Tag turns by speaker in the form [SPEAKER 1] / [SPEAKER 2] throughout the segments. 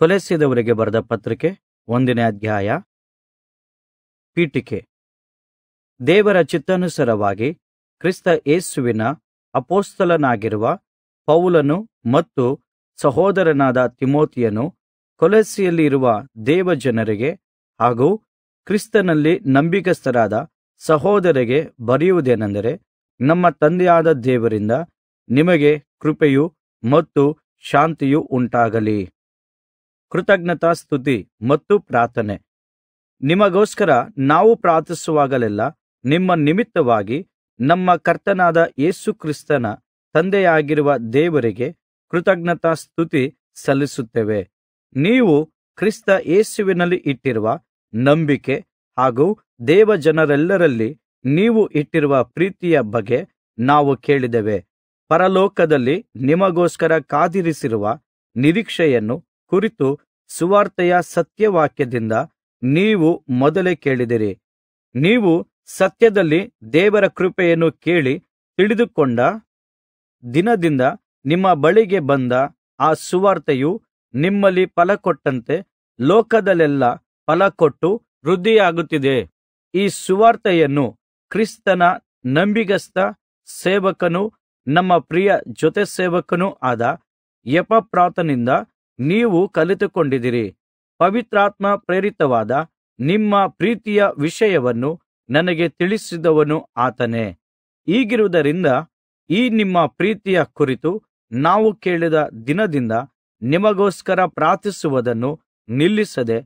[SPEAKER 1] ಕೊಲೆಸಿದವರಿಗೆ ಬರೆದ ಪತ್ರಿಕೆ ಒಂದನೇ ಅಧ್ಯಾಯ ಪೀಠಿಕೆ ದೇವರ ಚಿತ್ತಾನುಸಾರವಾಗಿ ಕ್ರಿಸ್ತ ಯೇಸುವಿನ ಅಪೋಸ್ತಲನಾಗಿರುವ ಪೌಲನು ಮತ್ತು ಸಹೋದರನಾದ ತಿಮೋತಿಯನು ಇರುವ ದೇವಜನರಿಗೆ ಹಾಗೂ ಕ್ರಿಸ್ತನಲ್ಲಿ ನಂಬಿಕಸ್ಥರಾದ ಸಹೋದರಿಗೆ ಬರೆಯುವುದೇನೆಂದರೆ ನಮ್ಮ ತಂದೆಯಾದ ದೇವರಿಂದ ನಿಮಗೆ ಕೃಪೆಯು ಮತ್ತು ಶಾಂತಿಯು ಉಂಟಾಗಲಿ ಕೃತಜ್ಞತಾ ಸ್ತುತಿ ಮತ್ತು ಪ್ರಾರ್ಥನೆ ನಿಮಗೋಸ್ಕರ ನಾವು ಪ್ರಾರ್ಥಿಸುವಾಗಲೆಲ್ಲ ನಿಮ್ಮ ನಿಮಿತ್ತವಾಗಿ ನಮ್ಮ ಕರ್ತನಾದ ಯೇಸು ಕ್ರಿಸ್ತನ ತಂದೆಯಾಗಿರುವ ದೇವರಿಗೆ ಕೃತಜ್ಞತಾ ಸ್ತುತಿ ಸಲ್ಲಿಸುತ್ತೇವೆ ನೀವು ಕ್ರಿಸ್ತ ಯೇಸುವಿನಲ್ಲಿ ಇಟ್ಟಿರುವ ನಂಬಿಕೆ ಹಾಗೂ ದೇವ ಜನರೆಲ್ಲರಲ್ಲಿ ನೀವು ಇಟ್ಟಿರುವ ಪ್ರೀತಿಯ ಬಗ್ಗೆ ನಾವು ಕೇಳಿದೆವೆ ಪರಲೋಕದಲ್ಲಿ ನಿಮಗೋಸ್ಕರ ಕಾದಿರಿಸಿರುವ ನಿರೀಕ್ಷೆಯನ್ನು ಕುರಿತು ಸುವಾರ್ತೆಯ ಸತ್ಯವಾಕ್ಯದಿಂದ ನೀವು ಮೊದಲೇ ಕೇಳಿದಿರಿ ನೀವು ಸತ್ಯದಲ್ಲಿ ದೇವರ ಕೃಪೆಯನ್ನು ಕೇಳಿ ತಿಳಿದುಕೊಂಡ ದಿನದಿಂದ ನಿಮ್ಮ ಬಳಿಗೆ ಬಂದ ಆ ಸುವಾರ್ತೆಯು ನಿಮ್ಮಲ್ಲಿ ಫಲಕೊಟ್ಟಂತೆ ಫಲ ಕೊಟ್ಟು ವೃದ್ಧಿಯಾಗುತ್ತಿದೆ ಈ ಸುವಾರ್ತೆಯನ್ನು ಕ್ರಿಸ್ತನ ನಂಬಿಗಸ್ತ ಸೇವಕನೂ ನಮ್ಮ ಪ್ರಿಯ ಜೊತೆ ಸೇವಕನೂ ಆದ ಯಪಪ್ರಾತನಿಂದ ನೀವು ಕಲಿತುಕೊಂಡಿದ್ದೀರಿ ಪವಿತ್ರಾತ್ಮ ಪ್ರೇರಿತವಾದ ನಿಮ್ಮ ಪ್ರೀತಿಯ ವಿಷಯವನ್ನು ನನಗೆ ತಿಳಿಸಿದವನು ಆತನೇ ಈಗಿರುವುದರಿಂದ ಈ ನಿಮ್ಮ ಪ್ರೀತಿಯ ಕುರಿತು ನಾವು ಕೇಳಿದ ದಿನದಿಂದ ನಿಮಗೋಸ್ಕರ ಪ್ರಾರ್ಥಿಸುವುದನ್ನು ನಿಲ್ಲಿಸದೆ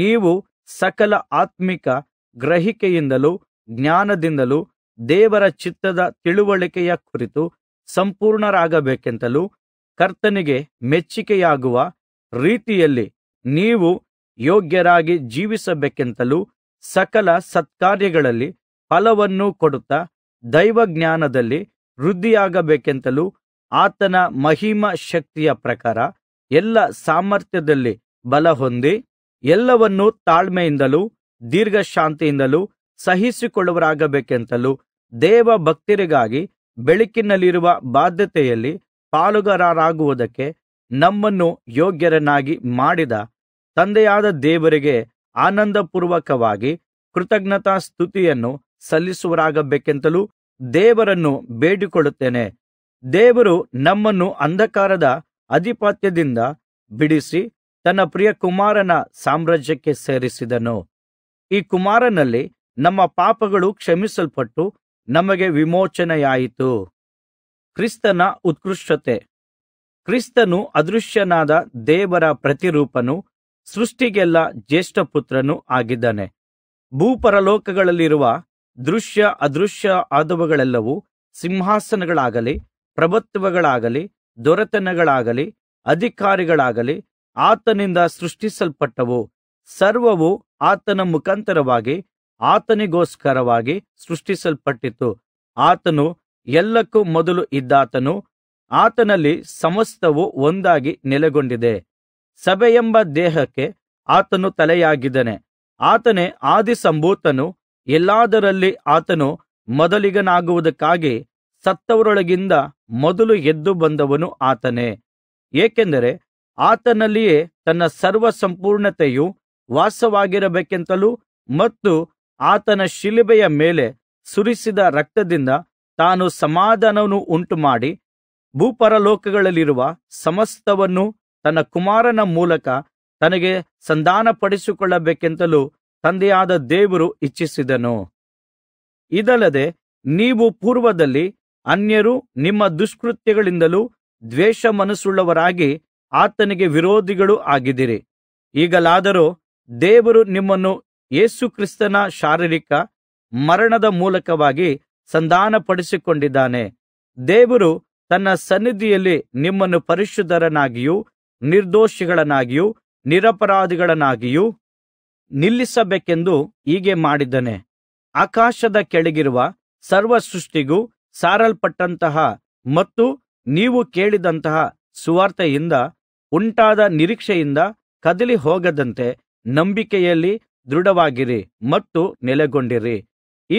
[SPEAKER 1] ನೀವು ಸಕಲ ಆತ್ಮಿಕ ಗ್ರಹಿಕೆಯಿಂದಲೂ ಜ್ಞಾನದಿಂದಲೂ ದೇವರ ಚಿತ್ತದ ತಿಳುವಳಿಕೆಯ ಕುರಿತು ಸಂಪೂರ್ಣರಾಗಬೇಕೆಂತಲೂ ಕರ್ತನಿಗೆ ಮೆಚ್ಚಿಕೆಯಾಗುವ ರೀತಿಯಲ್ಲಿ ನೀವು ಯೋಗ್ಯರಾಗಿ ಜೀವಿಸಬೇಕೆಂತಲೂ ಸಕಲ ಸತ್ಕಾರ್ಯಗಳಲ್ಲಿ ಫಲವನ್ನು ಕೊಡುತ್ತಾ ದೈವಜ್ಞಾನದಲ್ಲಿ ವೃದ್ಧಿಯಾಗಬೇಕೆಂತಲೂ ಆತನ ಮಹಿಮ ಶಕ್ತಿಯ ಪ್ರಕಾರ ಎಲ್ಲ ಸಾಮರ್ಥ್ಯದಲ್ಲಿ ಬಲಹೊಂದಿ ಎಲ್ಲವನ್ನೂ ತಾಳ್ಮೆಯಿಂದಲೂ ದೀರ್ಘಶಾಂತಿಯಿಂದಲೂ ಸಹಿಸಿಕೊಳ್ಳುವರಾಗಬೇಕೆಂತಲೂ ದೇವ ಭಕ್ತಿರಿಗಾಗಿ ಬೆಳಕಿನಲ್ಲಿರುವ ಬಾಧ್ಯತೆಯಲ್ಲಿ ಪಾಲುಗಾರರಾಗುವುದಕ್ಕೆ ನಮ್ಮನ್ನು ಯೋಗ್ಯರನ್ನಾಗಿ ಮಾಡಿದ ತಂದೆಯಾದ ದೇವರಿಗೆ ಆನಂದಪೂರ್ವಕವಾಗಿ ಕೃತಜ್ಞತಾ ಸ್ತುತಿಯನ್ನು ಸಲ್ಲಿಸುವರಾಗಬೇಕೆಂತಲೂ ದೇವರನ್ನು ಬೇಡಿಕೊಳ್ಳುತ್ತೇನೆ ದೇವರು ನಮ್ಮನ್ನು ಅಂಧಕಾರದ ಅಧಿಪತ್ಯದಿಂದ ಬಿಡಿಸಿ ತನ್ನ ಪ್ರಿಯ ಕುಮಾರನ ಸಾಮ್ರಾಜ್ಯಕ್ಕೆ ಸೇರಿಸಿದನು ಈ ಕುಮಾರನಲ್ಲಿ ನಮ್ಮ ಪಾಪಗಳು ಕ್ಷಮಿಸಲ್ಪಟ್ಟು ನಮಗೆ ವಿಮೋಚನೆಯಾಯಿತು ಕ್ರಿಸ್ತನ ಉತ್ಕೃಷ್ಟತೆ ಕ್ರಿಸ್ತನು ಅದೃಶ್ಯನಾದ ದೇವರ ಪ್ರತಿರೂಪನೂ ಜ್ಯೇಷ್ಠ ಪುತ್ರನೂ ಆಗಿದ್ದಾನೆ ಭೂಪರಲೋಕಗಳಲ್ಲಿರುವ ದೃಶ್ಯ ಅದೃಶ್ಯ ಆದವುಗಳೆಲ್ಲವೂ ಸಿಂಹಾಸನಗಳಾಗಲಿ ಪ್ರಭುತ್ವಗಳಾಗಲಿ ದೊರೆತನಗಳಾಗಲಿ ಅಧಿಕಾರಿಗಳಾಗಲಿ ಆತನಿಂದ ಸೃಷ್ಟಿಸಲ್ಪಟ್ಟವು ಸರ್ವವು ಆತನ ಮುಖಾಂತರವಾಗಿ ಆತನಿಗೋಸ್ಕರವಾಗಿ ಸೃಷ್ಟಿಸಲ್ಪಟ್ಟಿತು ಆತನು ಎಲ್ಲಕ್ಕೂ ಮೊದಲು ಇದ್ದಾತನು ಆತನಲ್ಲಿ ಸಮಸ್ತವು ಒಂದಾಗಿ ನೆಲೆಗೊಂಡಿದೆ ಸಭೆಯೆಂಬ ದೇಹಕ್ಕೆ ಆತನು ತಲೆಯಾಗಿದ್ದಾನೆ ಆತನೇ ಆದಿಸಂಭೂತನು ಎಲ್ಲಾದರಲ್ಲಿ ಆತನು ಮೊದಲಿಗನಾಗುವುದಕ್ಕಾಗಿ ಸತ್ತವರೊಳಗಿಂದ ಮೊದಲು ಎದ್ದು ಬಂದವನು ಆತನೇ ಏಕೆಂದರೆ ಆತನಲ್ಲಿಯೇ ತನ್ನ ಸರ್ವ ಸಂಪೂರ್ಣತೆಯು ವಾಸವಾಗಿರಬೇಕೆಂತಲೂ ಮತ್ತು ಆತನ ಶಿಲುಬೆಯ ಮೇಲೆ ಸುರಿಸಿದ ರಕ್ತದಿಂದ ತಾನು ಉಂಟುಮಾಡಿ ಭೂಪರಲೋಕಗಳಲ್ಲಿರುವ ಸಮಸ್ತವನ್ನು ತನ್ನ ಕುಮಾರನ ಮೂಲಕ ತನಗೆ ಸಂಧಾನಪಡಿಸಿಕೊಳ್ಳಬೇಕೆಂತಲೂ ತಂದೆಯಾದ ದೇವರು ಇಚ್ಛಿಸಿದನು ಇದಲ್ಲದೆ ನೀವು ಪೂರ್ವದಲ್ಲಿ ಅನ್ಯರು ನಿಮ್ಮ ದುಷ್ಕೃತ್ಯಗಳಿಂದಲೂ ದ್ವೇಷ ಮನಸ್ಸುಳ್ಳವರಾಗಿ ಆತನಿಗೆ ವಿರೋಧಿಗಳು ಆಗಿದ್ದೀರಿ ಈಗಲಾದರೂ ದೇವರು ನಿಮ್ಮನ್ನು ಯೇಸುಕ್ರಿಸ್ತನ ಶಾರೀರಿಕ ಮರಣದ ಮೂಲಕವಾಗಿ ಸಂಧಾನಪಡಿಸಿಕೊಂಡಿದ್ದಾನೆ ದೇವರು ತನ್ನ ಸನ್ನಿಧಿಯಲ್ಲಿ ನಿಮ್ಮನ್ನು ಪರಿಶುದ್ಧರನ್ನಾಗಿಯೂ ನಿರ್ದೋಷಿಗಳನ್ನಾಗಿಯೂ ನಿರಪರಾಧಿಗಳನ್ನಾಗಿಯೂ ನಿಲ್ಲಿಸಬೇಕೆಂದು ಹೀಗೆ ಮಾಡಿದ್ದಾನೆ ಆಕಾಶದ ಕೆಳಗಿರುವ ಸರ್ವ ಸೃಷ್ಟಿಗೂ ಸಾರಲ್ಪಟ್ಟಂತಹ ಮತ್ತು ನೀವು ಕೇಳಿದಂತಹ ಸುವಾರ್ತೆಯಿಂದ ಉಂಟಾದ ನಿರೀಕ್ಷೆಯಿಂದ ಕದಲಿ ಹೋಗದಂತೆ ನಂಬಿಕೆಯಲ್ಲಿ ದೃಢವಾಗಿರಿ ಮತ್ತು ನೆಲೆಗೊಂಡಿರಿ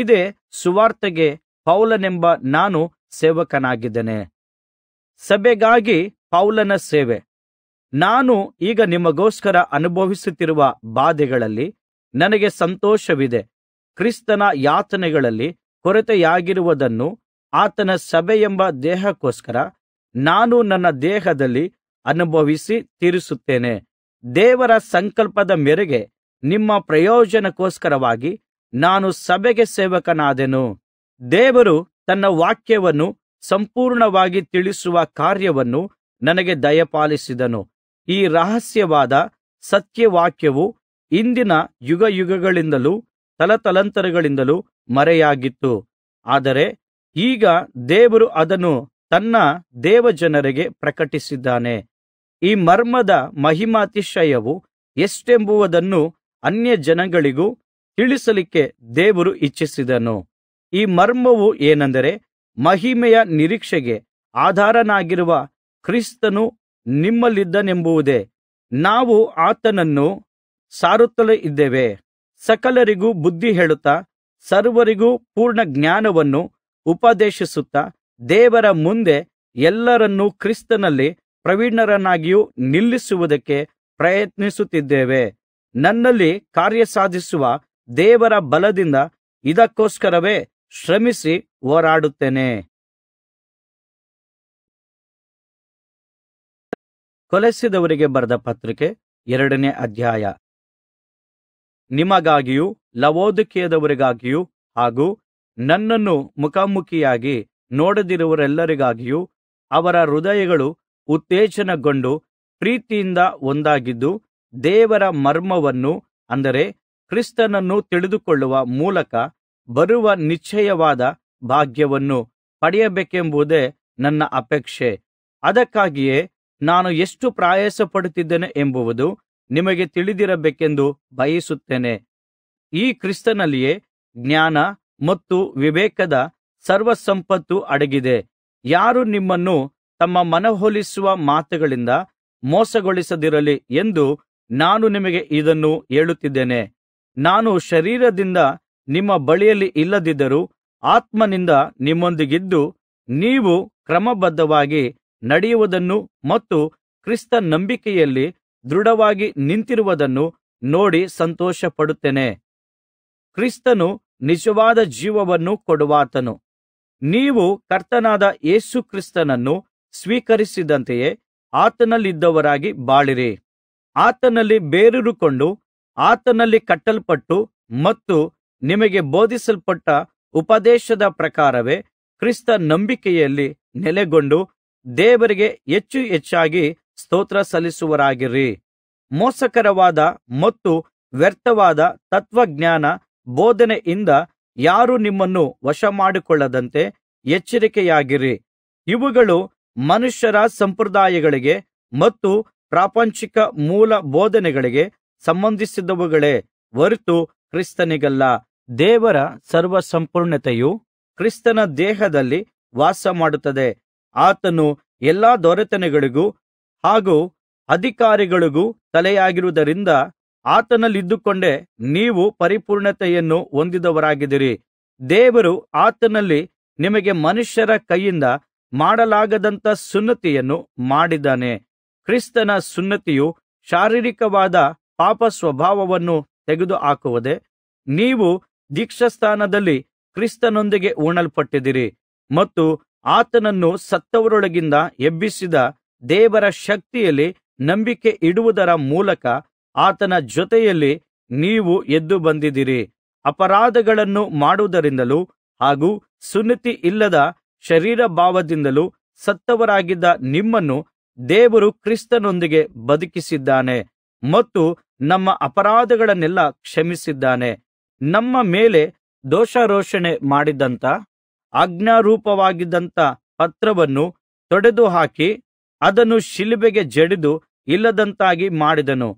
[SPEAKER 1] ಇದೇ ಸುವಾರ್ತೆಗೆ ಪೌಲನೆಂಬ ನಾನು ಸೇವಕನಾಗಿದ್ದೇನೆ ಸಭೆಗಾಗಿ ಪೌಲನ ಸೇವೆ ನಾನು ಈಗ ನಿಮಗೋಸ್ಕರ ಅನುಭವಿಸುತ್ತಿರುವ ಬಾಧೆಗಳಲ್ಲಿ ನನಗೆ ಸಂತೋಷವಿದೆ ಕ್ರಿಸ್ತನ ಯಾತನೆಗಳಲ್ಲಿ ಕೊರತೆಯಾಗಿರುವುದನ್ನು ಆತನ ಸಭೆಯೆಂಬ ದೇಹಕ್ಕೋಸ್ಕರ ನಾನು ನನ್ನ ದೇಹದಲ್ಲಿ ಅನುಭವಿಸಿ ತೀರಿಸುತ್ತೇನೆ ದೇವರ ಸಂಕಲ್ಪದ ಮೇರೆಗೆ ನಿಮ್ಮ ಪ್ರಯೋಜನಕ್ಕೋಸ್ಕರವಾಗಿ ನಾನು ಸಭೆಗೆ ಸೇವಕನಾದೆನು ದೇವರು ತನ್ನ ವಾಕ್ಯವನ್ನು ಸಂಪೂರ್ಣವಾಗಿ ತಿಳಿಸುವ ಕಾರ್ಯವನ್ನು ನನಗೆ ದಯಪಾಲಿಸಿದನು ಈ ರಹಸ್ಯವಾದ ಸತ್ಯವಾಕ್ಯವು ಇಂದಿನ ಯುಗಯುಗಗಳಿಂದಲೂ ತಲತಲಂತರಗಳಿಂದಲೂ ಮರೆಯಾಗಿತ್ತು ಆದರೆ ಈಗ ದೇವರು ಅದನ್ನು ತನ್ನ ದೇವಜನರಿಗೆ ಪ್ರಕಟಿಸಿದ್ದಾನೆ ಈ ಮರ್ಮದ ಮಹಿಮಾತಿಶಯವು ಅನ್ಯ ಜನಗಳಿಗೂ ತಿಳಿಸಲಿಕ್ಕೆ ದೇವರು ಇಚ್ಛಿಸಿದನು ಈ ಮರ್ಮವು ಏನೆಂದರೆ ಮಹಿಮೆಯ ನಿರೀಕ್ಷೆಗೆ ಆಧಾರನಾಗಿರುವ ಕ್ರಿಸ್ತನು ನಿಮ್ಮಲ್ಲಿದ್ದನೆಂಬುವುದೇ ನಾವು ಆತನನ್ನು ಸಾರುತ್ತಲೇ ಇದ್ದೇವೆ ಸಕಲರಿಗೂ ಬುದ್ಧಿ ಹೇಳುತ್ತಾ ಸರ್ವರಿಗೂ ಪೂರ್ಣ ಜ್ಞಾನವನ್ನು ಉಪದೇಶಿಸುತ್ತಾ ದೇವರ ಮುಂದೆ ಎಲ್ಲರನ್ನೂ ಕ್ರಿಸ್ತನಲ್ಲಿ ಪ್ರವೀಣರನ್ನಾಗಿಯೂ ನಿಲ್ಲಿಸುವುದಕ್ಕೆ ಪ್ರಯತ್ನಿಸುತ್ತಿದ್ದೇವೆ ನನ್ನಲ್ಲಿ ಕಾರ್ಯ ಸಾಧಿಸುವ ದೇವರ ಬಲದಿಂದ ಇದಕ್ಕೋಸ್ಕರವೇ ಶ್ರಮಿಸಿ ಹೋರಾಡುತ್ತೇನೆ ಕೊಲೆಸಿದವರಿಗೆ ಬರೆದ ಪತ್ರಿಕೆ ಎರಡನೇ ಅಧ್ಯಾಯ ನಿಮಗಾಗಿಯೂ ಲವೋದಕೀಯದವರಿಗಾಗಿಯೂ ಹಾಗೂ ನನ್ನನ್ನು ಮುಖಾಮುಖಿಯಾಗಿ ನೋಡದಿರುವರೆಲ್ಲರಿಗಾಗಿಯೂ ಅವರ ಹೃದಯಗಳು ಉತ್ತೇಜನಗೊಂಡು ಪ್ರೀತಿಯಿಂದ ಒಂದಾಗಿದ್ದು ದೇವರ ಮರ್ಮವನ್ನು ಅಂದರೆ ಕ್ರಿಸ್ತನನ್ನು ತಿಳಿದುಕೊಳ್ಳುವ ಮೂಲಕ ಬರುವ ನಿಶ್ಚಯವಾದ ಭಾಗ್ಯವನ್ನು ಪಡೆಯಬೇಕೆಂಬುದೇ ನನ್ನ ಅಪೇಕ್ಷೆ ಅದಕ್ಕಾಗಿಯೇ ನಾನು ಎಷ್ಟು ಎಂಬುವುದು ನಿಮಗೆ ತಿಳಿದಿರಬೇಕೆಂದು ಬಯಸುತ್ತೇನೆ ಈ ಕ್ರಿಸ್ತನಲ್ಲಿಯೇ ಜ್ಞಾನ ಮತ್ತು ವಿವೇಕದ ಸರ್ವಸಂಪತ್ತು ಅಡಗಿದೆ ಯಾರು ನಿಮ್ಮನ್ನು ತಮ್ಮ ಮನವೊಲಿಸುವ ಮಾತುಗಳಿಂದ ಮೋಸಗೊಳಿಸದಿರಲಿ ಎಂದು ನಾನು ನಿಮಗೆ ಇದನ್ನು ಹೇಳುತ್ತಿದ್ದೇನೆ ನಾನು ಶರೀರದಿಂದ ನಿಮ್ಮ ಬಳಿಯಲ್ಲಿ ಇಲ್ಲದಿದ್ದರೂ ಆತ್ಮನಿಂದ ನಿಮ್ಮೊಂದಿಗಿದ್ದು ನೀವು ಕ್ರಮಬದ್ಧವಾಗಿ ನಡೆಯುವುದನ್ನು ಮತ್ತು ಕ್ರಿಸ್ತ ನಂಬಿಕೆಯಲ್ಲಿ ದೃಢವಾಗಿ ನಿಂತಿರುವುದನ್ನು ನೋಡಿ ಸಂತೋಷಪಡುತ್ತೇನೆ ಕ್ರಿಸ್ತನು ನಿಜವಾದ ಜೀವವನ್ನು ಕೊಡುವಾತನು ನೀವು ಕರ್ತನಾದ ಯೇಸು ಕ್ರಿಸ್ತನನ್ನು ಸ್ವೀಕರಿಸಿದಂತೆಯೇ ಆತನಲ್ಲಿದ್ದವರಾಗಿ ಬಾಳಿರಿ ಆತನಲ್ಲಿ ಬೇರೂರುಕೊಂಡು ಆತನಲ್ಲಿ ಕಟ್ಟಲ್ಪಟ್ಟು ಮತ್ತು ನಿಮಗೆ ಬೋಧಿಸಲ್ಪಟ್ಟ ಉಪದೇಶದ ಪ್ರಕಾರವೇ ಕ್ರಿಸ್ತ ನಂಬಿಕೆಯಲ್ಲಿ ನೆಲೆಗೊಂಡು ದೇವರಿಗೆ ಹೆಚ್ಚು ಹೆಚ್ಚಾಗಿ ಸ್ತೋತ್ರ ಸಲ್ಲಿಸುವರಾಗಿರಿ ಮೋಸಕರವಾದ ಮತ್ತು ವ್ಯರ್ಥವಾದ ತತ್ವಜ್ಞಾನ ಬೋಧನೆಯಿಂದ ಯಾರು ನಿಮ್ಮನ್ನು ವಶಮಾಡಿಕೊಳ್ಳದಂತೆ ಎಚ್ಚರಿಕೆಯಾಗಿರಿ ಇವುಗಳು ಮನುಷ್ಯರ ಸಂಪ್ರದಾಯಗಳಿಗೆ ಮತ್ತು ಪ್ರಾಪಂಚಿಕ ಮೂಲ ಬೋಧನೆಗಳಿಗೆ ಸಂಬಂಧಿಸಿದವುಗಳೇ ಹೊರತು ಕ್ರಿಸ್ತನಿಗಲ್ಲ ದೇವರ ಸರ್ವಸಂಪೂರ್ಣತೆಯು ಕ್ರಿಸ್ತನ ದೇಹದಲ್ಲಿ ವಾಸ ಮಾಡುತ್ತದೆ ಆತನು ಎಲ್ಲಾ ದೊರೆತನೆಗಳಿಗೂ ಹಾಗೂ ಅಧಿಕಾರಿಗಳಿಗೂ ತಲೆಯಾಗಿರುವುದರಿಂದ ಆತನಲ್ಲಿದ್ದುಕೊಂಡೇ ನೀವು ಪರಿಪೂರ್ಣತೆಯನ್ನು ಹೊಂದಿದವರಾಗಿದ್ದೀರಿ ದೇವರು ಆತನಲ್ಲಿ ನಿಮಗೆ ಮನುಷ್ಯರ ಕೈಯಿಂದ ಮಾಡಲಾಗದಂಥ ಸುನ್ನತಿಯನ್ನು ಮಾಡಿದ್ದಾನೆ ಕ್ರಿಸ್ತನ ಸುನ್ನತಿಯು ಶಾರೀರಿಕವಾದ ಸ್ವಭಾವವನ್ನು ತೆಗೆದುಹಾಕುವುದೇ ನೀವು ದೀಕ್ಷಸ್ಥಾನದಲ್ಲಿ ಕ್ರಿಸ್ತನೊಂದಿಗೆ ಹೂಣಲ್ಪಟ್ಟಿದ್ದೀರಿ ಮತ್ತು ಆತನನ್ನು ಸತ್ತವರೊಳಗಿಂದ ಎಬ್ಬಿಸಿದ ದೇವರ ಶಕ್ತಿಯಲ್ಲಿ ನಂಬಿಕೆ ಇಡುವುದರ ಮೂಲಕ ಆತನ ಜೊತೆಯಲ್ಲಿ ನೀವು ಎದ್ದು ಬಂದಿದ್ದೀರಿ ಅಪರಾಧಗಳನ್ನು ಮಾಡುವುದರಿಂದಲೂ ಹಾಗೂ ಇಲ್ಲದ ಶರೀರ ಭಾವದಿಂದಲೂ ಸತ್ತವರಾಗಿದ್ದ ನಿಮ್ಮನ್ನು ದೇವರು ಕ್ರಿಸ್ತನೊಂದಿಗೆ ಬದುಕಿಸಿದ್ದಾನೆ ಮತ್ತು ನಮ್ಮ ಅಪರಾಧಗಳನ್ನೆಲ್ಲ ಕ್ಷಮಿಸಿದ್ದಾನೆ ನಮ್ಮ ಮೇಲೆ ದೋಷಾರೋಷಣೆ ಮಾಡಿದಂಥ ಆಜ್ಞಾರೂಪವಾಗಿದ್ದಂಥ ಪತ್ರವನ್ನು ತೊಡೆದುಹಾಕಿ ಅದನ್ನು ಶಿಲುಬೆಗೆ ಜಡಿದು ಇಲ್ಲದಂತಾಗಿ ಮಾಡಿದನು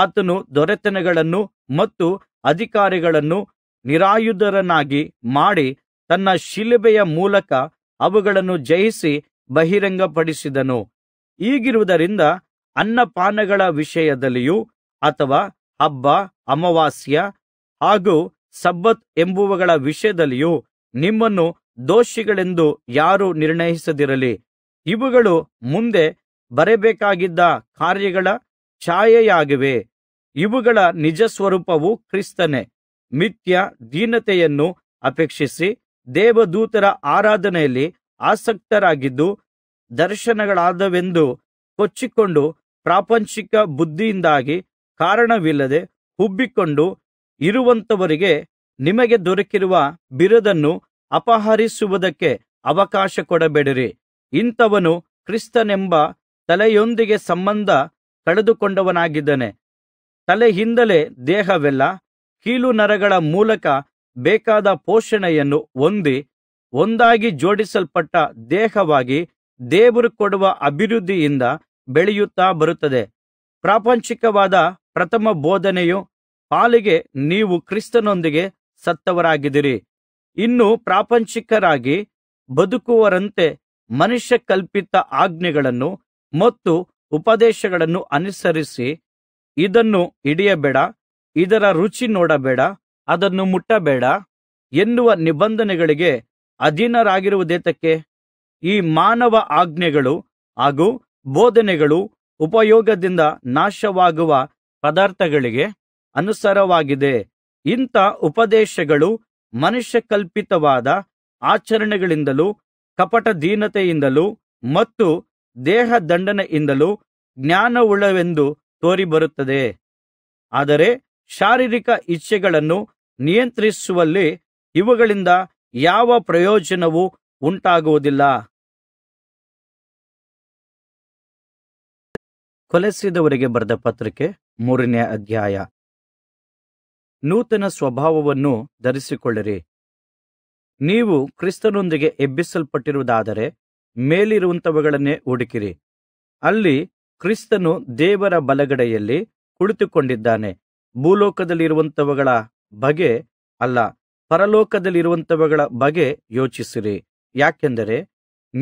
[SPEAKER 1] ಆತನು ದೊರೆತನಗಳನ್ನು ಮತ್ತು ಅಧಿಕಾರಿಗಳನ್ನು ನಿರಾಯುಧರನ್ನಾಗಿ ಮಾಡಿ ತನ್ನ ಶಿಲುಬೆಯ ಮೂಲಕ ಅವುಗಳನ್ನು ಜಯಿಸಿ ಬಹಿರಂಗಪಡಿಸಿದನು ಈಗಿರುವುದರಿಂದ ಅನ್ನಪಾನಗಳ ವಿಷಯದಲ್ಲಿಯೂ ಅಥವಾ ಹಬ್ಬ ಅಮಾವಾಸ್ಯ ಹಾಗೂ ಸಬ್ಬತ್ ಎಂಬುವಗಳ ವಿಷಯದಲ್ಲಿಯೂ ನಿಮ್ಮನ್ನು ದೋಷಿಗಳೆಂದು ಯಾರೂ ನಿರ್ಣಯಿಸದಿರಲಿ ಇವುಗಳು ಮುಂದೆ ಬರಬೇಕಾಗಿದ್ದ ಕಾರ್ಯಗಳ ಛಾಯೆಯಾಗಿವೆ ಇವುಗಳ ನಿಜಸ್ವರೂಪವು ಕ್ರಿಸ್ತನೇ ಮಿಥ್ಯ ದೀನತೆಯನ್ನು ಅಪೇಕ್ಷಿಸಿ ದೇವದೂತರ ಆರಾಧನೆಯಲ್ಲಿ ಆಸಕ್ತರಾಗಿದ್ದು ದರ್ಶನಗಳಾದವೆಂದು ಕೊಚ್ಚಿಕೊಂಡು ಪ್ರಾಪಂಚಿಕ ಬುದ್ಧಿಯಿಂದಾಗಿ ಕಾರಣವಿಲ್ಲದೆ ಉಬ್ಬಿಕೊಂಡು ಇರುವಂಥವರಿಗೆ ನಿಮಗೆ ದೊರಕಿರುವ ಬಿರುದನ್ನು ಅಪಹರಿಸುವುದಕ್ಕೆ ಅವಕಾಶ ಕೊಡಬೇಡಿರಿ ಇಂಥವನು ಕ್ರಿಸ್ತನೆಂಬ ತಲೆಯೊಂದಿಗೆ ಸಂಬಂಧ ಕಳೆದುಕೊಂಡವನಾಗಿದ್ದಾನೆ ತಲೆಯಿಂದಲೇ ಕೀಲು ನರಗಳ ಮೂಲಕ ಬೇಕಾದ ಪೋಷಣೆಯನ್ನು ಹೊಂದಿ ಒಂದಾಗಿ ಜೋಡಿಸಲ್ಪಟ್ಟ ದೇಹವಾಗಿ ದೇವರು ಕೊಡುವ ಅಭಿವೃದ್ಧಿಯಿಂದ ಬೆಳೆಯುತ್ತಾ ಬರುತ್ತದೆ ಪ್ರಾಪಂಚಿಕವಾದ ಪ್ರಥಮ ಬೋಧನೆಯು ಪಾಲಿಗೆ ನೀವು ಕ್ರಿಸ್ತನೊಂದಿಗೆ ಸತ್ತವರಾಗಿದ್ದೀರಿ ಇನ್ನು ಪ್ರಾಪಂಚಿಕರಾಗಿ ಬದುಕುವರಂತೆ ಮನುಷ್ಯ ಕಲ್ಪಿತ ಆಜ್ಞೆಗಳನ್ನು ಮತ್ತು ಉಪದೇಶಗಳನ್ನು ಅನುಸರಿಸಿ ಇದನ್ನು ಹಿಡಿಯಬೇಡ ಇದರ ರುಚಿ ನೋಡಬೇಡ ಅದನ್ನು ಮುಟ್ಟಬೇಡ ಎನ್ನುವ ನಿಬಂಧನೆಗಳಿಗೆ ಅಧೀನರಾಗಿರುವುದೇತಕ್ಕೆ ಈ ಮಾನವ ಆಜ್ಞೆಗಳು ಹಾಗೂ ಬೋಧನೆಗಳು ಉಪಯೋಗದಿಂದ ನಾಶವಾಗುವ ಪದಾರ್ಥಗಳಿಗೆ ಅನುಸಾರವಾಗಿದೆ ಇಂಥ ಉಪದೇಶಗಳು ಮನುಷ್ಯಕಲ್ಪಿತವಾದ ಆಚರಣೆಗಳಿಂದಲೂ ಕಪಟ ದೀನತೆಯಿಂದಲೂ ಮತ್ತು ದೇಹದಂಡನೆಯಿಂದಲೂ ಜ್ಞಾನವುಳವೆಂದು ತೋರಿಬರುತ್ತದೆ ಆದರೆ ಶಾರೀರಿಕ ಇಚ್ಛೆಗಳನ್ನು ನಿಯಂತ್ರಿಸುವಲ್ಲಿ ಇವುಗಳಿಂದ ಯಾವ ಪ್ರಯೋಜನವೂ ಉಂಟಾಗುವುದಿಲ್ಲ ಕೊಲೆಸಿದವರಿಗೆ ಬರೆದ ಪತ್ರಿಕೆ ಮೂರನೇ ಅಧ್ಯಾಯ ನೂತನ ಸ್ವಭಾವವನ್ನು ಧರಿಸಿಕೊಳ್ಳಿರಿ ನೀವು ಕ್ರಿಸ್ತನೊಂದಿಗೆ ಎಬ್ಬಿಸಲ್ಪಟ್ಟಿರುವುದಾದರೆ ಮೇಲಿರುವಂಥವುಗಳನ್ನೇ ಹುಡುಕಿರಿ ಅಲ್ಲಿ ಕ್ರಿಸ್ತನು ದೇವರ ಬಲಗಡೆಯಲ್ಲಿ ಕುಳಿತುಕೊಂಡಿದ್ದಾನೆ ಭೂಲೋಕದಲ್ಲಿರುವಂಥವುಗಳ ಬಗೆ ಅಲ್ಲ ಪರಲೋಕದಲ್ಲಿರುವಂಥವುಗಳ ಬಗೆ ಯೋಚಿಸಿರಿ ಯಾಕೆಂದರೆ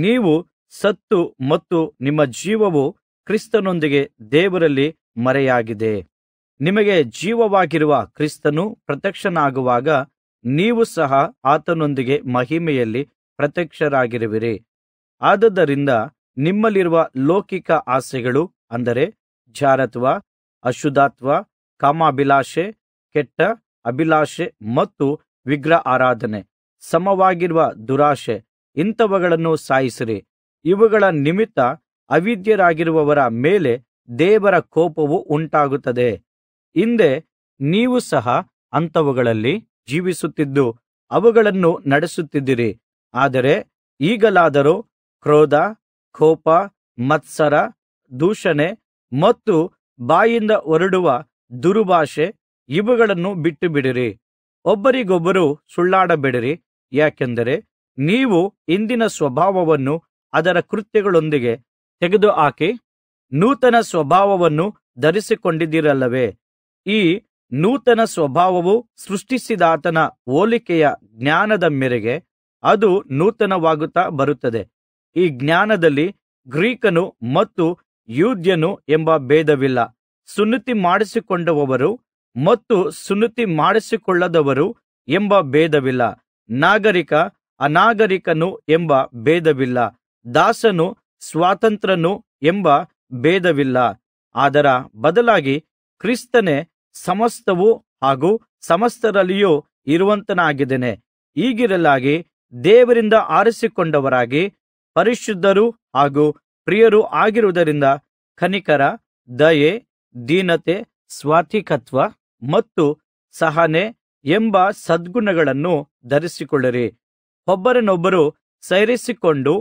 [SPEAKER 1] ನೀವು ಸತ್ತು ಮತ್ತು ನಿಮ್ಮ ಜೀವವು ಕ್ರಿಸ್ತನೊಂದಿಗೆ ದೇವರಲ್ಲಿ ಮರೆಯಾಗಿದೆ ನಿಮಗೆ ಜೀವವಾಗಿರುವ ಕ್ರಿಸ್ತನು ಪ್ರತ್ಯಕ್ಷನಾಗುವಾಗ ನೀವು ಸಹ ಆತನೊಂದಿಗೆ ಮಹಿಮೆಯಲ್ಲಿ ಪ್ರತ್ಯಕ್ಷರಾಗಿರುವಿರಿ ಆದ್ದರಿಂದ ನಿಮ್ಮಲ್ಲಿರುವ ಲೌಕಿಕ ಆಸೆಗಳು ಅಂದರೆ ಜಾರತ್ವ ಅಶುದಾತ್ವ ಕಾಮಾಭಿಲಾಷೆ ಕೆಟ್ಟ ಅಭಿಲಾಷೆ ಮತ್ತು ವಿಗ್ರಹ ಆರಾಧನೆ ಸಮವಾಗಿರುವ ದುರಾಶೆ ಇಂಥವುಗಳನ್ನು ಸಾಯಿಸಿರಿ ಇವುಗಳ ನಿಮಿತ್ತ ಅವಿದ್ಯರಾಗಿರುವವರ ಮೇಲೆ ದೇವರ ಕೋಪವು ಉಂಟಾಗುತ್ತದೆ ಹಿಂದೆ ನೀವು ಸಹ ಅಂಥವುಗಳಲ್ಲಿ ಜೀವಿಸುತ್ತಿದ್ದು ಅವುಗಳನ್ನು ನಡೆಸುತ್ತಿದ್ದಿರಿ ಆದರೆ ಈಗಲಾದರೂ ಕ್ರೋಧ ಕೋಪ ಮತ್ಸರ ದೂಷಣೆ ಮತ್ತು ಬಾಯಿಂದ ಹೊರಡುವ ದುರುಭಾಷೆ ಇವುಗಳನ್ನು ಬಿಟ್ಟುಬಿಡಿರಿ ಒಬ್ಬರಿಗೊಬ್ಬರು ಸುಳ್ಳಾಡಬೇಡಿರಿ ಯಾಕೆಂದರೆ ನೀವು ಇಂದಿನ ಸ್ವಭಾವವನ್ನು ಅದರ ಕೃತ್ಯಗಳೊಂದಿಗೆ ತೆಗೆದುಹಾಕಿ ನೂತನ ಸ್ವಭಾವವನ್ನು ಧರಿಸಿಕೊಂಡಿದ್ದೀರಲ್ಲವೇ ಈ ನೂತನ ಸ್ವಭಾವವು ಸೃಷ್ಟಿಸಿದಾತನ ಹೋಲಿಕೆಯ ಜ್ಞಾನದ ಮೇರೆಗೆ ಅದು ನೂತನವಾಗುತ್ತಾ ಬರುತ್ತದೆ ಈ ಜ್ಞಾನದಲ್ಲಿ ಗ್ರೀಕನು ಮತ್ತು ಯೂದ್ಯನು ಎಂಬ ಭೇದವಿಲ್ಲ ಸುನ್ನತಿ ಮಾಡಿಸಿಕೊಂಡವರು ಮತ್ತು ಸುನ್ನತಿ ಮಾಡಿಸಿಕೊಳ್ಳದವರು ಎಂಬ ಭೇದವಿಲ್ಲ ನಾಗರಿಕ ಅನಾಗರಿಕನು ಎಂಬ ಭೇದವಿಲ್ಲ ದಾಸನು ಸ್ವಾತಂತ್ರ್ಯನು ಎಂಬ ಭೇದವಿಲ್ಲ ಅದರ ಬದಲಾಗಿ ಕ್ರಿಸ್ತನೇ ಸಮಸ್ತವೂ ಹಾಗೂ ಸಮಸ್ತರಲ್ಲಿಯೂ ಇರುವಂತನಾಗಿದ್ದೇನೆ ಹೀಗಿರಲಾಗಿ ದೇವರಿಂದ ಆರಿಸಿಕೊಂಡವರಾಗಿ ಪರಿಶುದ್ಧರು ಹಾಗೂ ಪ್ರಿಯರೂ ಆಗಿರುವುದರಿಂದ ಕನಿಕರ ದಯೆ ದೀನತೆ ಸ್ವಾತಿಕತ್ವ ಮತ್ತು ಸಹನೆ ಎಂಬ ಸದ್ಗುಣಗಳನ್ನು ಧರಿಸಿಕೊಳ್ಳಿರಿ ಒಬ್ಬರನ್ನೊಬ್ಬರು ಸೈರಿಸಿಕೊಂಡು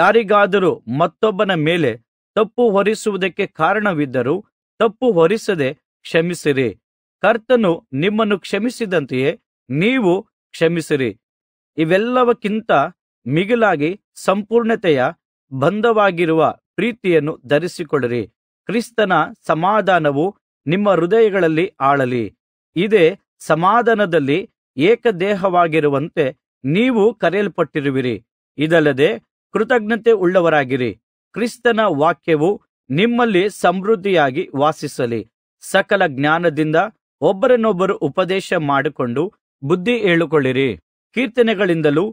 [SPEAKER 1] ಯಾರಿಗಾದರೂ ಮತ್ತೊಬ್ಬನ ಮೇಲೆ ತಪ್ಪು ಹೊರಿಸುವುದಕ್ಕೆ ಕಾರಣವಿದ್ದರೂ ತಪ್ಪು ಹೊರಿಸದೆ ಕ್ಷಮಿಸಿರಿ ಕರ್ತನು ನಿಮ್ಮನ್ನು ಕ್ಷಮಿಸಿದಂತೆಯೇ ನೀವು ಕ್ಷಮಿಸಿರಿ ಇವೆಲ್ಲವಕ್ಕಿಂತ ಮಿಗಿಲಾಗಿ ಸಂಪೂರ್ಣತೆಯ ಬಂಧವಾಗಿರುವ ಪ್ರೀತಿಯನ್ನು ಧರಿಸಿಕೊಳ್ಳಿರಿ ಕ್ರಿಸ್ತನ ಸಮಾಧಾನವು ನಿಮ್ಮ ಹೃದಯಗಳಲ್ಲಿ ಆಳಲಿ ಇದೇ ಸಮಾಧಾನದಲ್ಲಿ ಏಕದೇಹವಾಗಿರುವಂತೆ ನೀವು ಕರೆಯಲ್ಪಟ್ಟಿರುವಿರಿ ಇದಲ್ಲದೆ ಕೃತಜ್ಞತೆ ಉಳ್ಳವರಾಗಿರಿ ಕ್ರಿಸ್ತನ ವಾಕ್ಯವು ನಿಮ್ಮಲ್ಲಿ ಸಮೃದ್ಧಿಯಾಗಿ ವಾಸಿಸಲಿ ಸಕಲ ಜ್ಞಾನದಿಂದ ಒಬ್ಬರನ್ನೊಬ್ಬರು ಉಪದೇಶ ಮಾಡಿಕೊಂಡು ಬುದ್ಧಿ ಹೇಳಿಕೊಳ್ಳಿರಿ ಕೀರ್ತನೆಗಳಿಂದಲೂ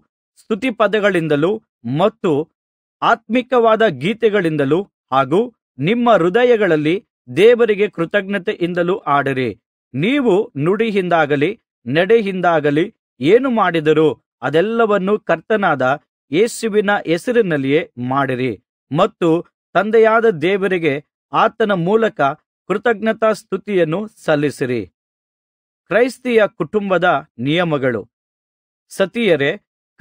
[SPEAKER 1] ಸ್ತುತಿಪದಗಳಿಂದಲೂ ಮತ್ತು ಆತ್ಮಿಕವಾದ ಗೀತೆಗಳಿಂದಲೂ ಹಾಗೂ ನಿಮ್ಮ ಹೃದಯಗಳಲ್ಲಿ ದೇವರಿಗೆ ಕೃತಜ್ಞತೆಯಿಂದಲೂ ಆಡಿರಿ ನೀವು ನುಡಿಯಿಂದಾಗಲಿ ನಡೆಯಿಂದಾಗಲಿ ಏನು ಮಾಡಿದರೂ ಅದೆಲ್ಲವನ್ನೂ ಕರ್ತನಾದ ಯೇಸುವಿನ ಹೆಸರಿನಲ್ಲಿಯೇ ಮಾಡಿರಿ ಮತ್ತು ತಂದೆಯಾದ ದೇವರಿಗೆ ಆತನ ಮೂಲಕ ಕೃತಜ್ಞತಾ ಸ್ತುತಿಯನ್ನು ಸಲ್ಲಿಸಿರಿ ಕ್ರೈಸ್ತಿಯ ಕುಟುಂಬದ ನಿಯಮಗಳು ಸತಿಯರೇ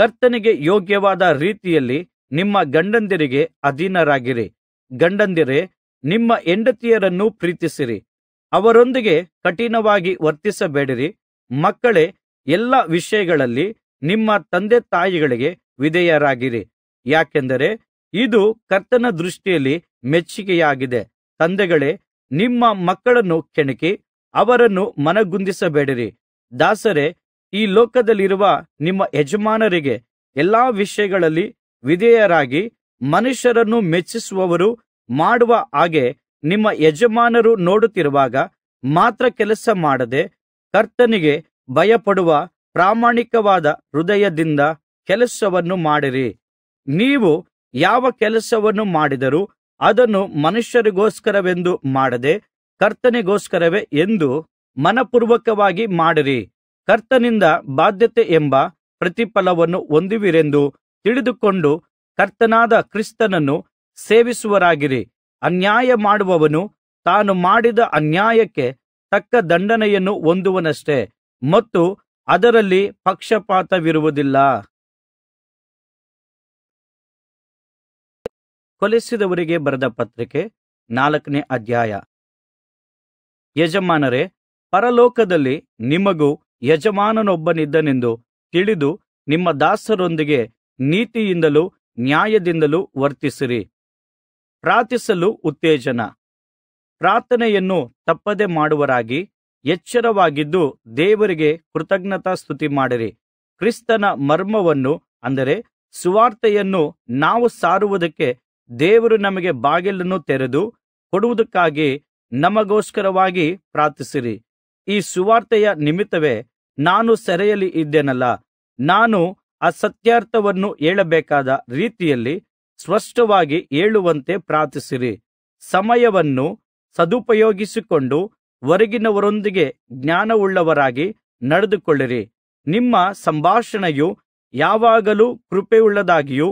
[SPEAKER 1] ಕರ್ತನಿಗೆ ಯೋಗ್ಯವಾದ ರೀತಿಯಲ್ಲಿ ನಿಮ್ಮ ಗಂಡಂದಿರಿಗೆ ಅಧೀನರಾಗಿರಿ ಗಂಡಂದಿರೇ ನಿಮ್ಮ ಹೆಂಡತಿಯರನ್ನು ಪ್ರೀತಿಸಿರಿ ಅವರೊಂದಿಗೆ ಕಠಿಣವಾಗಿ ವರ್ತಿಸಬೇಡಿರಿ ಮಕ್ಕಳೇ ಎಲ್ಲ ವಿಷಯಗಳಲ್ಲಿ ನಿಮ್ಮ ತಂದೆ ತಾಯಿಗಳಿಗೆ ವಿಧೇಯರಾಗಿರಿ ಯಾಕೆಂದರೆ ಇದು ಕರ್ತನ ದೃಷ್ಟಿಯಲ್ಲಿ ಮೆಚ್ಚಿಕೆಯಾಗಿದೆ ತಂದೆಗಳೇ ನಿಮ್ಮ ಮಕ್ಕಳನ್ನು ಕೆಣಕಿ ಅವರನ್ನು ಮನಗುಂದಿಸಬೇಡಿರಿ ದಾಸರೇ ಈ ಲೋಕದಲ್ಲಿರುವ ನಿಮ್ಮ ಯಜಮಾನರಿಗೆ ಎಲ್ಲಾ ವಿಷಯಗಳಲ್ಲಿ ವಿಧೇಯರಾಗಿ ಮನುಷ್ಯರನ್ನು ಮೆಚ್ಚಿಸುವವರು ಮಾಡುವ ಹಾಗೆ ನಿಮ್ಮ ಯಜಮಾನರು ನೋಡುತ್ತಿರುವಾಗ ಮಾತ್ರ ಕೆಲಸ ಮಾಡದೆ ಕರ್ತನಿಗೆ ಭಯಪಡುವ ಪ್ರಾಮಾಣಿಕವಾದ ಹೃದಯದಿಂದ ಕೆಲಸವನ್ನು ಮಾಡಿರಿ ನೀವು ಯಾವ ಕೆಲಸವನ್ನು ಮಾಡಿದರೂ ಅದನ್ನು ಮನುಷ್ಯರಿಗೋಸ್ಕರವೆಂದು ಮಾಡದೆ ಕರ್ತನಿಗೋಸ್ಕರವೇ ಎಂದು ಮನಪೂರ್ವಕವಾಗಿ ಮಾಡಿರಿ ಕರ್ತನಿಂದ ಎಂಬ ಪ್ರತಿಫಲವನ್ನು ಹೊಂದುವಿರೆಂದು ತಿಳಿದುಕೊಂಡು ಕರ್ತನಾದ ಕ್ರಿಸ್ತನನ್ನು ಸೇವಿಸುವರಾಗಿರಿ ಅನ್ಯಾಯ ಮಾಡುವವನು ತಾನು ಮಾಡಿದ ಅನ್ಯಾಯಕ್ಕೆ ತಕ್ಕ ದಂಡನೆಯನ್ನು ಹೊಂದುವನಷ್ಟೆ ಮತ್ತು ಅದರಲ್ಲಿ ಪಕ್ಷಪಾತವಿರುವುದಿಲ್ಲ ಕೊಲಿಸಿದವರಿಗೆ ಬರೆದ ಪತ್ರಿಕೆ ನಾಲ್ಕನೇ ಅಧ್ಯಾಯ ಯಜಮಾನರೇ ಪರಲೋಕದಲ್ಲಿ ನಿಮಗೂ ಯಜಮಾನನೊಬ್ಬನಿದ್ದನೆಂದು ತಿಳಿದು ನಿಮ್ಮ ದಾಸರೊಂದಿಗೆ ನೀತಿಯಿಂದಲೂ ನ್ಯಾಯದಿಂದಲೂ ವರ್ತಿಸಿರಿ ಪ್ರಾರ್ಥಿಸಲು ಉತ್ತೇಜನ ಪ್ರಾರ್ಥನೆಯನ್ನು ತಪ್ಪದೆ ಮಾಡುವರಾಗಿ ಎಚ್ಚರವಾಗಿದ್ದು ದೇವರಿಗೆ ಕೃತಜ್ಞತಾ ಸ್ತುತಿ ಮಾಡಿರಿ ಕ್ರಿಸ್ತನ ಮರ್ಮವನ್ನು ಅಂದರೆ ಸುವಾರ್ತೆಯನ್ನು ನಾವು ಸಾರುವುದಕ್ಕೆ ದೇವರು ನಮಗೆ ಬಾಗಿಲನ್ನು ತೆರೆದು ಕೊಡುವುದಕ್ಕಾಗಿ ನಮಗೋಸ್ಕರವಾಗಿ ಪ್ರಾರ್ಥಿಸಿರಿ ಈ ಸುವಾರ್ತೆಯ ನಿಮಿತ್ತವೇ ನಾನು ಸೆರೆಯಲ್ಲಿ ಇದ್ದೇನಲ್ಲ ನಾನು ಆ ಸತ್ಯಾರ್ಥವನ್ನು ಹೇಳಬೇಕಾದ ರೀತಿಯಲ್ಲಿ ಸ್ಪಷ್ಟವಾಗಿ ಹೇಳುವಂತೆ ಪ್ರಾರ್ಥಿಸಿರಿ ಸಮಯವನ್ನು ಸದುಪಯೋಗಿಸಿಕೊಂಡು ಹೊರಗಿನವರೊಂದಿಗೆ ಜ್ಞಾನವುಳ್ಳವರಾಗಿ ನಡೆದುಕೊಳ್ಳಿರಿ ನಿಮ್ಮ ಸಂಭಾಷಣೆಯು ಯಾವಾಗಲೂ ಕೃಪೆಯುಳ್ಳದಾಗಿಯೂ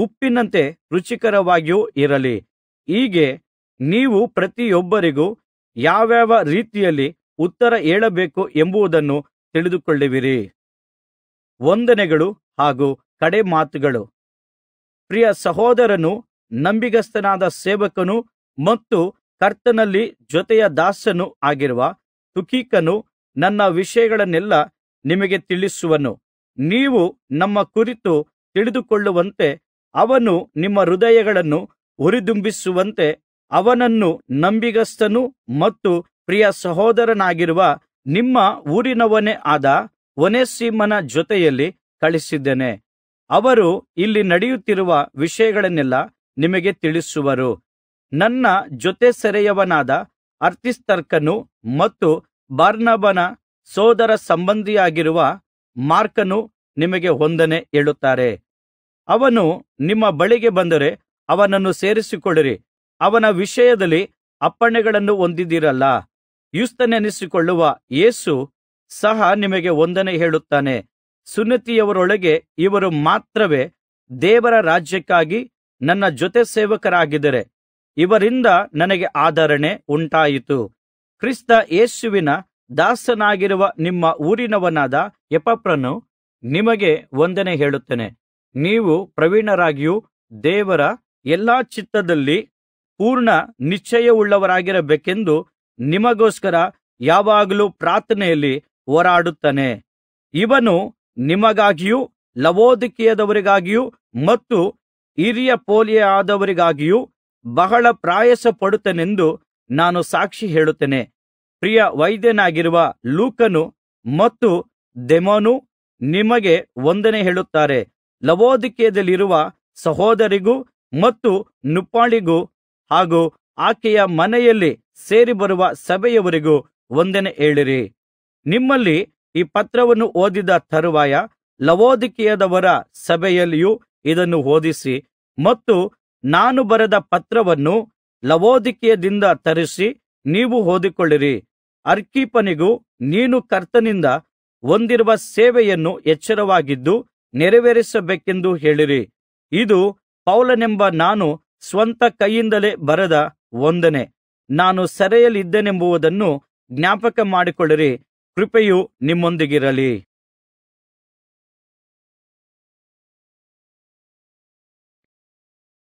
[SPEAKER 1] ಉಪ್ಪಿನಂತೆ ರುಚಿಕರವಾಗಿಯೂ ಇರಲಿ ಹೀಗೆ ನೀವು ಪ್ರತಿಯೊಬ್ಬರಿಗೂ ಯಾವ್ಯಾವ ರೀತಿಯಲ್ಲಿ ಉತ್ತರ ಹೇಳಬೇಕು ಎಂಬುದನ್ನು ತಿಳಿದುಕೊಳ್ಳುವಿರಿ ವಂದನೆಗಳು ಹಾಗೂ ಕಡೆ ಮಾತುಗಳು ಪ್ರಿಯ ಸಹೋದರನು ನಂಬಿಗಸ್ತನಾದ ಸೇವಕನು ಮತ್ತು ಕರ್ತನಲ್ಲಿ ಜೊತೆಯ ದಾಸನು ಆಗಿರುವ ತುಕೀಕನು ನನ್ನ ವಿಷಯಗಳನ್ನೆಲ್ಲ ನಿಮಗೆ ತಿಳಿಸುವನು ನೀವು ನಮ್ಮ ಕುರಿತು ತಿಳಿದುಕೊಳ್ಳುವಂತೆ ಅವನು ನಿಮ್ಮ ಹೃದಯಗಳನ್ನು ಉರಿದುಂಬಿಸುವಂತೆ ಅವನನ್ನು ನಂಬಿಗಸ್ತನು ಮತ್ತು ಪ್ರಿಯ ಸಹೋದರನಾಗಿರುವ ನಿಮ್ಮ ಊರಿನವನೇ ಆದ ಒನೆಸೀಮನ ಜೊತೆಯಲ್ಲಿ ಕಳಿಸಿದ್ದೇನೆ ಅವರು ಇಲ್ಲಿ ನಡೆಯುತ್ತಿರುವ ವಿಷಯಗಳನ್ನೆಲ್ಲ ನಿಮಗೆ ತಿಳಿಸುವರು ನನ್ನ ಜೊತೆ ಸೆರೆಯವನಾದ ಅರ್ತಿಸ್ತರ್ಕನು ಮತ್ತು ಬಾರ್ನಬನ ಸೋದರ ಸಂಬಂಧಿಯಾಗಿರುವ ಮಾರ್ಕನು ನಿಮಗೆ ಹೊಂದನೆ ಹೇಳುತ್ತಾರೆ ಅವನು ನಿಮ್ಮ ಬಳಿಗೆ ಬಂದರೆ ಅವನನ್ನು ಸೇರಿಸಿಕೊಳ್ಳಿರಿ ಅವನ ವಿಷಯದಲ್ಲಿ ಅಪ್ಪಣೆಗಳನ್ನು ಹೊಂದಿದ್ದೀರಲ್ಲಾ ಯುಸ್ತನೆನಿಸಿಕೊಳ್ಳುವ ಯೇಸು ಸಹ ನಿಮಗೆ ವಂದನೆ ಹೇಳುತ್ತಾನೆ ಸುನ್ನತಿಯವರೊಳಗೆ ಇವರು ಮಾತ್ರವೇ ದೇವರ ರಾಜ್ಯಕ್ಕಾಗಿ ನನ್ನ ಜೊತೆ ಸೇವಕರಾಗಿದ್ದಾರೆ ಇವರಿಂದ ನನಗೆ ಆದರಣೆ ಉಂಟಾಯಿತು ಕ್ರಿಸ್ತ ಯೇಸುವಿನ ದಾಸನಾಗಿರುವ ನಿಮ್ಮ ಊರಿನವನಾದ ಯಪಪ್ರನು ನಿಮಗೆ ವಂದನೆ ಹೇಳುತ್ತೇನೆ ನೀವು ಪ್ರವೀಣರಾಗಿಯೂ ದೇವರ ಎಲ್ಲಾ ಚಿತ್ತದಲ್ಲಿ ಪೂರ್ಣ ನಿಶ್ಚಯವುಳ್ಳವರಾಗಿರಬೇಕೆಂದು ನಿಮಗೋಸ್ಕರ ಯಾವಾಗಲೂ ಪ್ರಾರ್ಥನೆಯಲ್ಲಿ ಹೋರಾಡುತ್ತಾನೆ ಇವನು ನಿಮಗಾಗಿಯೂ ಲವೋದಿಕೀಯದವರಿಗಾಗಿಯೂ ಮತ್ತು ಪೋಲಿಯಾದವರಿಗಾಗಿಯೂ ಬಹಳ ಪ್ರಾಯಸ ಪಡುತ್ತನೆಂದು ನಾನು ಸಾಕ್ಷಿ ಹೇಳುತ್ತೇನೆ ಪ್ರಿಯ ವೈದ್ಯನಾಗಿರುವ ಲೂಕನು ಮತ್ತು ದೆಮೋನು ನಿಮಗೆ ವಂದನೆ ಹೇಳುತ್ತಾರೆ ಲವೋದಿಕೀಯದಲ್ಲಿರುವ ಸಹೋದರಿಗೂ ಮತ್ತು ನುಪ್ಪಾಳಿಗೂ ಹಾಗೂ ಆಕೆಯ ಮನೆಯಲ್ಲಿ ಸೇರಿಬರುವ ಸಭೆಯವರಿಗೂ ವಂದನೆ ಹೇಳಿರಿ ನಿಮ್ಮಲ್ಲಿ ಈ ಪತ್ರವನ್ನು ಓದಿದ ತರುವಾಯ ಲವೋದಿಕೆಯದವರ ಸಭೆಯಲ್ಲಿಯೂ ಇದನ್ನು ಓದಿಸಿ ಮತ್ತು ನಾನು ಬರೆದ ಪತ್ರವನ್ನು ಲವೋದಿಕೆಯದಿಂದ ತರಿಸಿ ನೀವು ಓದಿಕೊಳ್ಳಿರಿ ಅರ್ಕೀಪನಿಗೂ ನೀನು ಕರ್ತನಿಂದ ಹೊಂದಿರುವ ಸೇವೆಯನ್ನು ಎಚ್ಚರವಾಗಿದ್ದು ನೆರವೇರಿಸಬೇಕೆಂದು ಹೇಳಿರಿ ಇದು ಪೌಲನೆಂಬ ನಾನು ಸ್ವಂತ ಕೈಯಿಂದಲೇ ಬರದ ವಂದನೆ ನಾನು ಸೆರೆಯಲ್ಲಿದ್ದೇನೆಂಬುದನ್ನು ಮಾಡಿಕೊಳ್ಳಿರಿ ಕೃಪೆಯು ನಿಮ್ಮೊಂದಿಗಿರಲಿ